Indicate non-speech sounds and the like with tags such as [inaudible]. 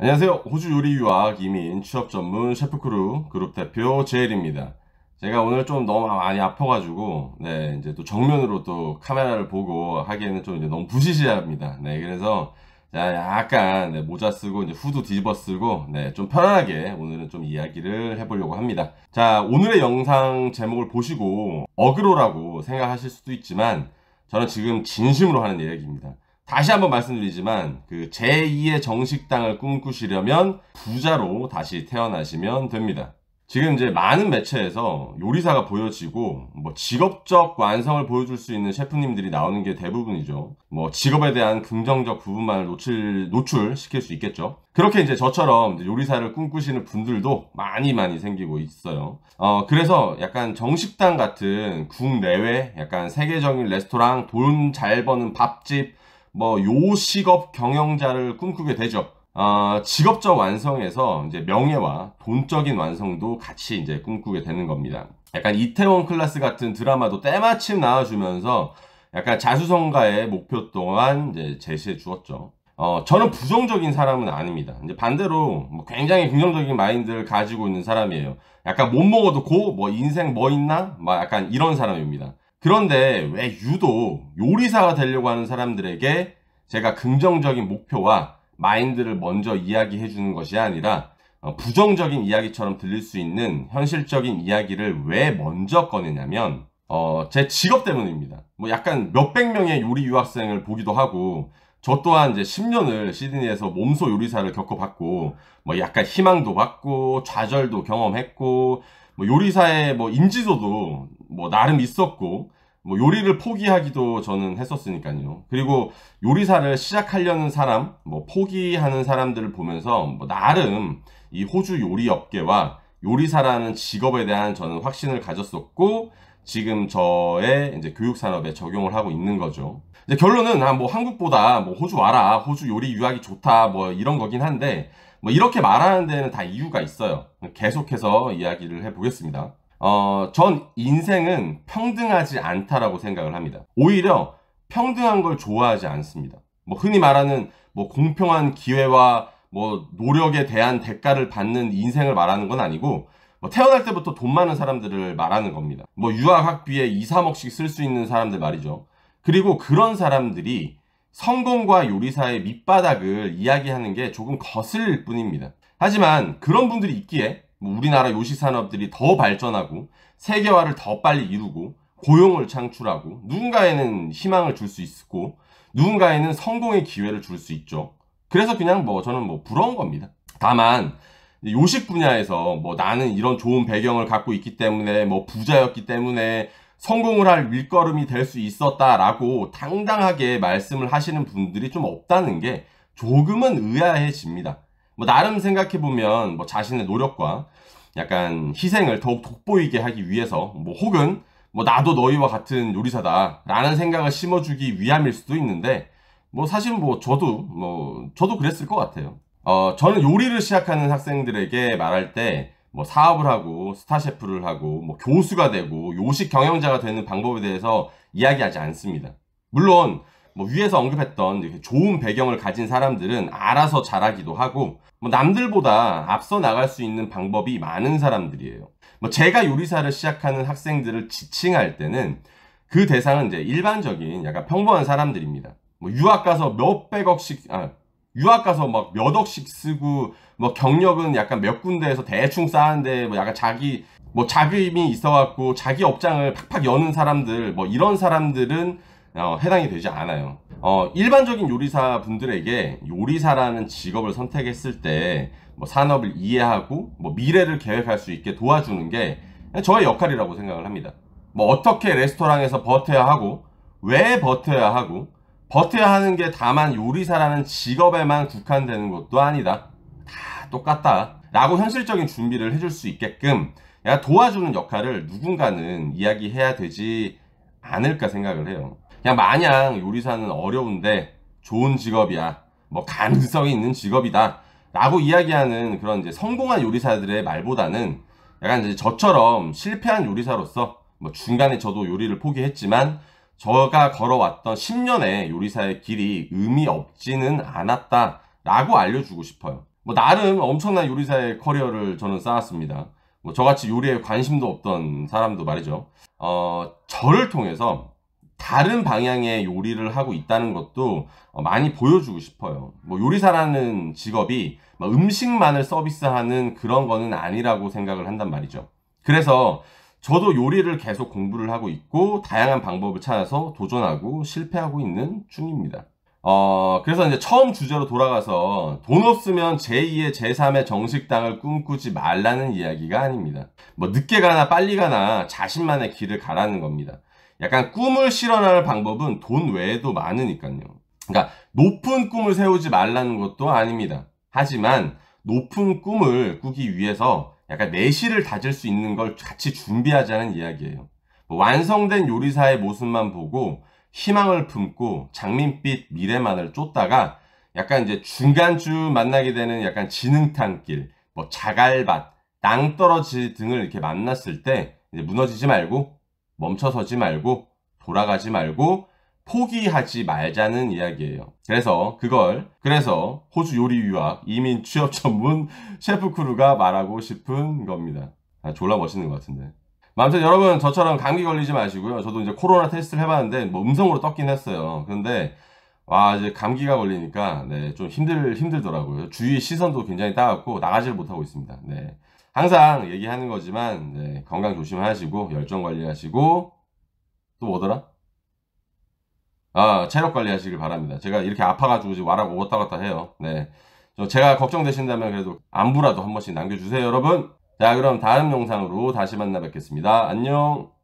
안녕하세요. 호주 요리 유학 이민 취업 전문 셰프크루 그룹 대표 제일입니다. 제가 오늘 좀 너무 많이 아파가지고 네 이제 또 정면으로 또 카메라를 보고 하기에는 좀 이제 너무 부시시합니다. 네 그래서 약간 네, 모자 쓰고 이제 후드 뒤집어 쓰고 네, 좀 편안하게 오늘은 좀 이야기를 해보려고 합니다. 자 오늘의 영상 제목을 보시고 어그로라고 생각하실 수도 있지만 저는 지금 진심으로 하는 이야기입니다. 다시 한번 말씀드리지만 그 제2의 정식당을 꿈꾸시려면 부자로 다시 태어나시면 됩니다. 지금 이제 많은 매체에서 요리사가 보여지고 뭐 직업적 완성을 보여줄 수 있는 셰프님들이 나오는 게 대부분이죠. 뭐 직업에 대한 긍정적 부분만을 노출 노출시킬 수 있겠죠. 그렇게 이제 저처럼 요리사를 꿈꾸시는 분들도 많이 많이 생기고 있어요. 어 그래서 약간 정식당 같은 국내외 약간 세계적인 레스토랑 돈 잘 버는 밥집 뭐 요식업 경영자를 꿈꾸게 되죠. 어, 직업적 완성에서 이제 명예와 돈적인 완성도 같이 이제 꿈꾸게 되는 겁니다. 약간 이태원 클라스 같은 드라마도 때마침 나와주면서 약간 자수성가의 목표 또한 이제 제시해 주었죠. 어, 저는 부정적인 사람은 아닙니다. 이제 반대로 뭐 굉장히 긍정적인 마인드를 가지고 있는 사람이에요. 약간 못 먹어도 고, 뭐 인생 뭐 있나? 막 약간 이런 사람입니다. 그런데 왜 유독 요리사가 되려고 하는 사람들에게 제가 긍정적인 목표와 마인드를 먼저 이야기해 주는 것이 아니라 어, 부정적인 이야기처럼 들릴 수 있는 현실적인 이야기를 왜 먼저 꺼내냐면 어, 제 직업 때문입니다. 뭐 약간 몇백 명의 요리 유학생을 보기도 하고 저 또한 이제 10년을 시드니에서 몸소 요리사를 겪어봤고 뭐 약간 희망도 받고 좌절도 경험했고 뭐 요리사의 뭐 인지도도 뭐 나름 있었고 뭐 요리를 포기하기도 저는 했었으니까요. 그리고 요리사를 시작하려는 사람, 뭐 포기하는 사람들을 보면서 뭐 나름 이 호주 요리 업계와 요리사라는 직업에 대한 저는 확신을 가졌었고 지금 저의 이제 교육 산업에 적용을 하고 있는 거죠. 이제 결론은 아, 뭐 한국보다 뭐 호주 와라, 호주 요리 유학이 좋다, 뭐 이런 거긴 한데 뭐 이렇게 말하는 데는 다 이유가 있어요. 계속해서 이야기를 해보겠습니다. 어, 전 인생은 평등하지 않다라고 생각을 합니다. 오히려 평등한 걸 좋아하지 않습니다. 뭐 흔히 말하는 뭐 공평한 기회와 뭐 노력에 대한 대가를 받는 인생을 말하는 건 아니고 뭐 태어날 때부터 돈 많은 사람들을 말하는 겁니다. 뭐 유학 학비에 2, 3억씩 쓸 수 있는 사람들 말이죠. 그리고 그런 사람들이 성공과 요리사의 밑바닥을 이야기하는 게 조금 거슬릴 뿐입니다. 하지만 그런 분들이 있기에 뭐 우리나라 요식 산업들이 더 발전하고 세계화를 더 빨리 이루고 고용을 창출하고 누군가에는 희망을 줄 수 있고 누군가에는 성공의 기회를 줄 수 있죠. 그래서 그냥 뭐 저는 뭐 부러운 겁니다. 다만 요식 분야에서 뭐 나는 이런 좋은 배경을 갖고 있기 때문에 뭐 부자였기 때문에 성공을 할 밀거름이 될 수 있었다라고 당당하게 말씀을 하시는 분들이 좀 없다는 게 조금은 의아해집니다. 뭐 나름 생각해 보면 뭐 자신의 노력과 약간 희생을 더욱 돋보이게 하기 위해서 뭐 혹은 뭐 나도 너희와 같은 요리사다라는 생각을 심어주기 위함일 수도 있는데 뭐 사실 뭐 저도 뭐 저도 그랬을 것 같아요. 어, 저는 요리를 시작하는 학생들에게 말할 때 뭐 사업을 하고 스타 셰프를 하고 뭐 교수가 되고 요식 경영자가 되는 방법에 대해서 이야기하지 않습니다. 물론 뭐 위에서 언급했던 좋은 배경을 가진 사람들은 알아서 잘하기도 하고 뭐 남들보다 앞서 나갈 수 있는 방법이 많은 사람들이에요. 뭐 제가 요리사를 시작하는 학생들을 지칭할 때는 그 대상은 이제 일반적인 약간 평범한 사람들입니다. 뭐 유학 가서 몇백억씩 아 유학 가서 막 몇 억씩 쓰고 뭐 경력은 약간 몇 군데에서 대충 쌓는데 았뭐 약간 자기 뭐 자금이 있어갖고 자기 업장을 팍팍 여는 사람들 뭐 이런 사람들은 어, 해당이 되지 않아요. 어, 일반적인 요리사 분들에게 요리사라는 직업을 선택했을 때 뭐 산업을 이해하고 뭐 미래를 계획할 수 있게 도와주는 게 저의 역할이라고 생각을 합니다. 뭐 어떻게 레스토랑에서 버텨야 하고 왜 버텨야 하고 버텨야 하는 게 다만 요리사라는 직업에만 국한되는 것도 아니다. 다 똑같다. 라고 현실적인 준비를 해줄 수 있게끔 내가 도와주는 역할을 누군가는 이야기해야 되지 않을까 생각을 해요. 그냥 마냥 요리사는 어려운데 좋은 직업이야. 뭐 가능성이 있는 직업이다. 라고 이야기하는 그런 이제 성공한 요리사들의 말보다는 약간 이제 저처럼 실패한 요리사로서 뭐 중간에 저도 요리를 포기했지만 저가 걸어왔던 10년의 요리사의 길이 의미 없지는 않았다라고 알려주고 싶어요. 뭐 나름 엄청난 요리사의 커리어를 저는 쌓았습니다. 뭐 저같이 요리에 관심도 없던 사람도 말이죠. 어, 저를 통해서 다른 방향의 요리를 하고 있다는 것도 많이 보여주고 싶어요. 뭐 요리사라는 직업이 음식만을 서비스하는 그런 거는 아니라고 생각을 한단 말이죠. 그래서 저도 요리를 계속 공부를 하고 있고 다양한 방법을 찾아서 도전하고 실패하고 있는 중입니다. 어, 그래서 이제 처음 주제로 돌아가서 돈 없으면 제2의 제3의 정식당을 꿈꾸지 말라는 이야기가 아닙니다. 뭐 늦게 가나 빨리 가나 자신만의 길을 가라는 겁니다. 약간 꿈을 실현할 방법은 돈 외에도 많으니까요. 그러니까 높은 꿈을 세우지 말라는 것도 아닙니다. 하지만 높은 꿈을 꾸기 위해서 약간 내실을 다질 수 있는 걸 같이 준비하자는 이야기예요. 뭐 완성된 요리사의 모습만 보고 희망을 품고 장밋빛 미래만을 쫓다가 약간 이제 중간쯤 만나게 되는 약간 지능탄길, 뭐 자갈밭, 땅떨어지 등을 이렇게 만났을 때 무너지지 말고 멈춰서지 말고 돌아가지 말고 포기하지 말자는 이야기예요. 그래서 그걸 그래서 호주 요리 유학 이민 취업 전문 [laughs] 셰프 크루가 말하고 싶은 겁니다. 아, 졸라 멋있는 것 같은데. 아무튼 여러분 저처럼 감기 걸리지 마시고요. 저도 이제 코로나 테스트를 해봤는데 뭐 음성으로 떴긴 했어요. 그런데와 이제 감기가 걸리니까 네, 좀 힘들 힘들더라고요. 주위 시선도 굉장히 따갑고 나가지를 못하고 있습니다. 네. 항상 얘기하는 거지만 네, 건강 조심하시고 열정 관리하시고 또 뭐더라? 아, 체력 관리하시길 바랍니다. 제가 이렇게 아파가지고 지금 와라고 왔다 갔다 해요. 네. 제가 걱정되신다면 그래도 안부라도 한 번씩 남겨주세요, 여러분. 자, 그럼 다음 영상으로 다시 만나 뵙겠습니다. 안녕.